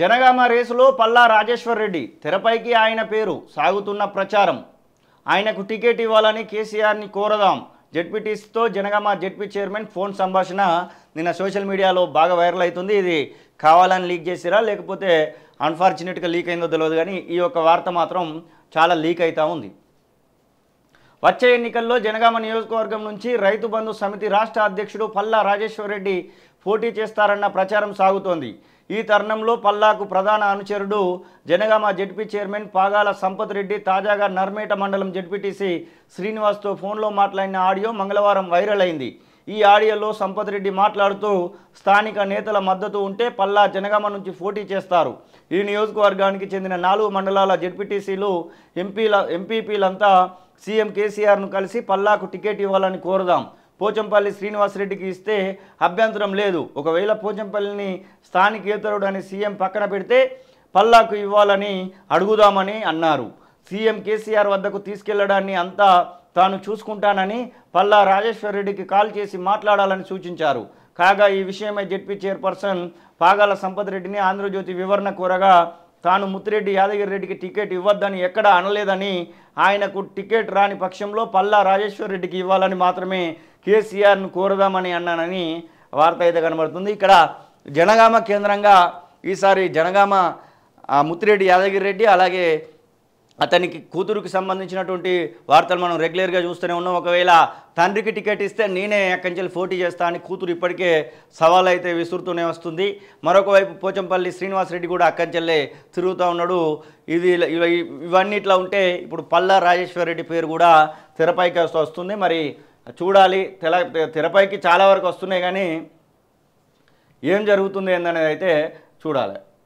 జనగామ రేసులో పల్లా రాజేశ్వర్ రెడ్డి తెరపైకి ఆయన పేరు సాగుతున్న ప్రచారం ఆయనకు టికెట్ ఇవ్వాలని కేసీఆర్ని కోరదాం జెడ్పీటీస్తో జనగామ జెడ్పీ చైర్మన్ ఫోన్ సంభాషణ నిన్న సోషల్ మీడియాలో బాగా వైరల్ అవుతుంది ఇది కావాలని లీక్ చేసిరా లేకపోతే అన్ఫార్చునేట్గా లీక్ అయిందో తెలియదు కానీ ఈ యొక్క వార్త మాత్రం చాలా లీక్ అవుతూ ఉంది వచ్చే ఎన్నికల్లో జనగామ నియోజకవర్గం నుంచి రైతు బంధు సమితి రాష్ట్ర అధ్యక్షుడు పల్లా రాజేశ్వర్ రెడ్డి పోటీ చేస్తారన్న ప్రచారం సాగుతోంది ఈ తరుణంలో పల్లాకు ప్రధాన అనుచరుడు జనగామ జడ్పీ చైర్మన్ పాగాల సంపత్ రెడ్డి తాజాగా నర్మేట మండలం జడ్పీటీసీ శ్రీనివాస్తో ఫోన్లో మాట్లాడిన ఆడియో మంగళవారం వైరల్ అయింది ఈ ఆడియోలో సంపత్ రెడ్డి మాట్లాడుతూ స్థానిక నేతల మద్దతు ఉంటే పల్లా జనగామ నుంచి పోటీ చేస్తారు ఈ నియోజకవర్గానికి చెందిన నాలుగు మండలాల జడ్పీటీసీలు ఎంపీల ఎంపీపీలంతా సీఎం కేసీఆర్ను కలిసి పల్లాకు టికెట్ ఇవ్వాలని కోరుదాం పోచంపల్లి శ్రీనివాసరెడ్డికి ఇస్తే అభ్యంతరం లేదు ఒకవేళ పోచంపల్లిని స్థానికేతరుడు అని సీఎం పక్కన పెడితే పల్లాకు ఇవ్వాలని అడుగుదామని అన్నారు సీఎం కేసీఆర్ వద్దకు తీసుకెళ్లడాన్ని అంతా తాను చూసుకుంటానని పల్లా రాజేశ్వర రెడ్డికి కాల్ చేసి మాట్లాడాలని సూచించారు కాగా ఈ విషయమై జెడ్పీ చైర్పర్సన్ పాగాల సంపత్ రెడ్డిని ఆంధ్రజ్యోతి వివరణ కోరగా తాను ముత్తిరెడ్డి యాదగిరి రెడ్డికి టికెట్ ఇవ్వద్దని ఎక్కడ అనలేదని ఆయనకు టికెట్ రాని పక్షంలో పల్లా రాజేశ్వర్ రెడ్డికి ఇవ్వాలని మాత్రమే కేసీఆర్ను కోరదామని అన్నానని వార్త అయితే కనబడుతుంది ఇక్కడ జనగామ కేంద్రంగా ఈసారి జనగామ ముత్తిరెడ్డి యాదగిరి రెడ్డి అలాగే అతనికి కూతురుకి సంబంధించినటువంటి వార్తలు మనం రెగ్యులర్గా చూస్తూనే ఉన్నాం ఒకవేళ తండ్రికి టికెట్ ఇస్తే నేనే అక్కడి నుంచి పోటీ చేస్తా అని కూతురు ఇప్పటికే సవాల్ అయితే విసురుతూనే వస్తుంది మరొకవైపు పోచంపల్లి శ్రీనివాసరెడ్డి కూడా అక్కంచెల్లే తిరుగుతూ ఉన్నాడు ఇది ఇవన్నీ ఉంటే ఇప్పుడు పల్లా రాజేశ్వర్ రెడ్డి పేరు కూడా తెరపైకి వస్తుంది మరి చూడాలి తెల తెరపైకి చాలా వరకు వస్తున్నాయి కానీ ఏం జరుగుతుంది ఏందనేది అయితే చూడాలి